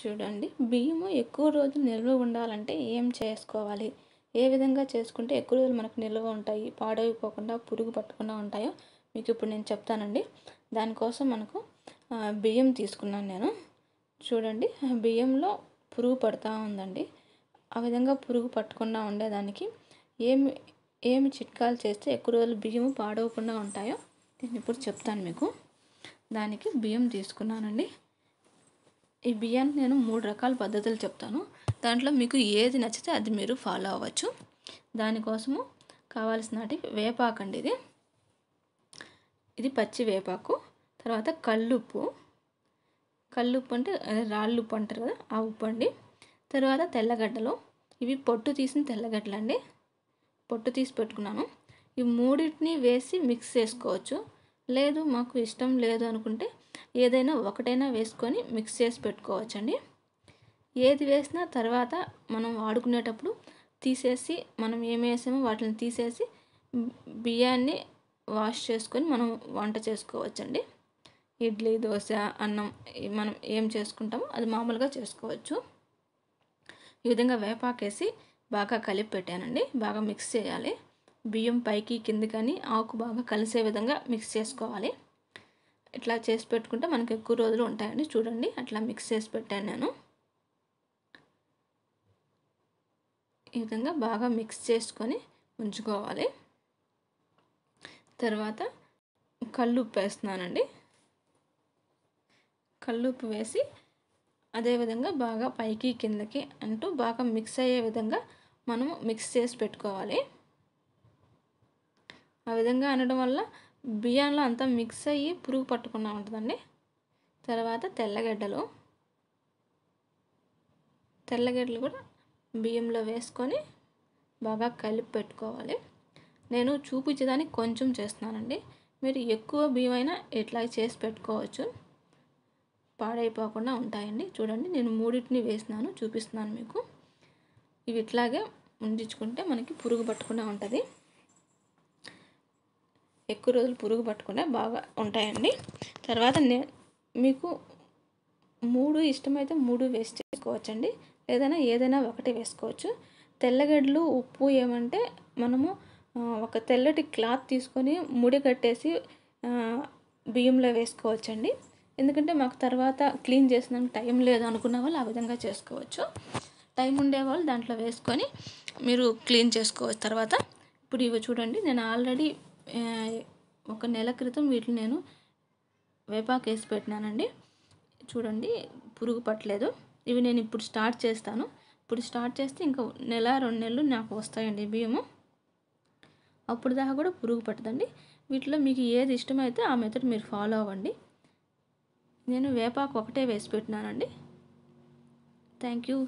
చూడండి బియ్యము ఎక్కువ రోజులు నిల్వ ఉండాలంటే ఏం చేసుకోవాలి ఏ విధంగా చేసుకుంటే ఎక్కువ రోజులు మనకు నిల్వ ఉంటాయి పాడైపోకుండా పురుగు పట్టకుండా ఉంటాయో మీకు ఇప్పుడు నేను చెప్తానండి దానికోసం మనకు బియ్యం తీసుకున్నాను నేను చూడండి బియ్యంలో పురుగు పడుతూ ఉందండి ఆ విధంగా పురుగు పట్టకుండా ఉండేదానికి ఏమి ఏమి చిట్కాలు చేస్తే ఎక్కువ రోజులు బియ్యం పాడవకుండా ఉంటాయో నేను ఇప్పుడు చెప్తాను మీకు దానికి బియ్యం తీసుకున్నానండి ఈ బియ్యాన్ని నేను మూడు రకాల పద్ధతులు చెప్తాను దాంట్లో మీకు ఏది నచ్చితే అది మీరు ఫాలో అవ్వచ్చు దానికోసము కావాల్సినటి అండి ఇది ఇది పచ్చి వేపాకు తర్వాత కల్లుప్పు కల్లుప్పు అంటే రాళ్ళు ఉప్పు అంటారు కదా ఆ ఉప్పు అండి తర్వాత తెల్లగడ్డలు ఇవి పొట్టు తీసిన తెల్లగడ్డలు అండి పొట్టు తీసి పెట్టుకున్నాను ఈ మూడింటిని వేసి మిక్స్ చేసుకోవచ్చు లేదు మాకు ఇష్టం లేదు అనుకుంటే ఏదైనా ఒకటైనా వేసుకొని మిక్స్ చేసి పెట్టుకోవచ్చండి ఏది వేసినా తర్వాత మనం వాడుకునేటప్పుడు తీసేసి మనం ఏం వేసామో వాటిని తీసేసి బియ్యాన్ని వాష్ చేసుకొని మనం వంట చేసుకోవచ్చండి ఇడ్లీ దోశ అన్నం మనం ఏం చేసుకుంటామో అది మామూలుగా చేసుకోవచ్చు ఈ విధంగా వేపాకేసి బాగా కలిపి పెట్టానండి బాగా మిక్స్ చేయాలి బియ్యం పైకి కిందకని కానీ ఆకు బాగా కలిసే విధంగా మిక్స్ చేసుకోవాలి అట్లా చేసి పెట్టుకుంటే మనకు ఎక్కువ రోజులు ఉంటాయండి చూడండి అట్లా మిక్స్ చేసి పెట్టాను నేను ఈ విధంగా బాగా మిక్స్ చేసుకొని ఉంచుకోవాలి తర్వాత కళ్ళుప్పు వేస్తున్నానండి కళ్ళుప్పు వేసి అదేవిధంగా బాగా పైకి కిందకి అంటూ బాగా మిక్స్ అయ్యే విధంగా మనము మిక్స్ చేసి పెట్టుకోవాలి ఆ విధంగా అనడం వల్ల బియ్యంలో అంతా మిక్స్ అయ్యి పురుగు పట్టుకున్నా ఉంటుందండి తర్వాత తెల్లగడ్డలు తెల్లగడ్డలు కూడా బియ్యంలో వేసుకొని బాగా కలిపి పెట్టుకోవాలి నేను చూపించేదానికి కొంచెం చేస్తున్నానండి మీరు ఎక్కువ బియ్యం అయినా ఇట్లా చేసి పెట్టుకోవచ్చు పాడైపోకుండా ఉంటాయండి చూడండి నేను మూడింటిని వేసినాను చూపిస్తున్నాను మీకు ఇవి ఇట్లాగే ఉండించుకుంటే మనకి పురుగు పట్టకుండా ఉంటుంది ఎక్కువ రోజులు పురుగు పట్టకుండా బాగా ఉంటాయండి తర్వాత నే మీకు మూడు ఇష్టమైతే మూడు వేస్ట్ చేసుకోవచ్చండి ఏదైనా ఏదైనా ఒకటి వేసుకోవచ్చు తెల్లగడ్డలు ఉప్పు ఏమంటే మనము ఒక తెల్లటి క్లాత్ తీసుకొని ముడి కట్టేసి బియ్యంలో వేసుకోవచ్చండి ఎందుకంటే మాకు తర్వాత క్లీన్ చేసిన టైం లేదు అనుకున్న వాళ్ళు ఆ విధంగా చేసుకోవచ్చు టైం ఉండేవాళ్ళు దాంట్లో వేసుకొని మీరు క్లీన్ చేసుకోవచ్చు తర్వాత ఇప్పుడు ఇవి చూడండి నేను ఆల్రెడీ ఒక నెల క్రితం వీటిని నేను వేపాకు వేసి పెట్టినానండి చూడండి పురుగు పట్టలేదు ఇవి నేను ఇప్పుడు స్టార్ట్ చేస్తాను ఇప్పుడు స్టార్ట్ చేస్తే ఇంకా నెల రెండు నెలలు నాకు వస్తాయండి బియ్యము అప్పుడు దాకా కూడా పురుగు పట్టదండి వీటిలో మీకు ఏది ఇష్టమైతే ఆ మెథడ్ మీరు ఫాలో అవ్వండి నేను వేపాకు ఒకటే వేసి పెట్టినానండి థ్యాంక్ యూ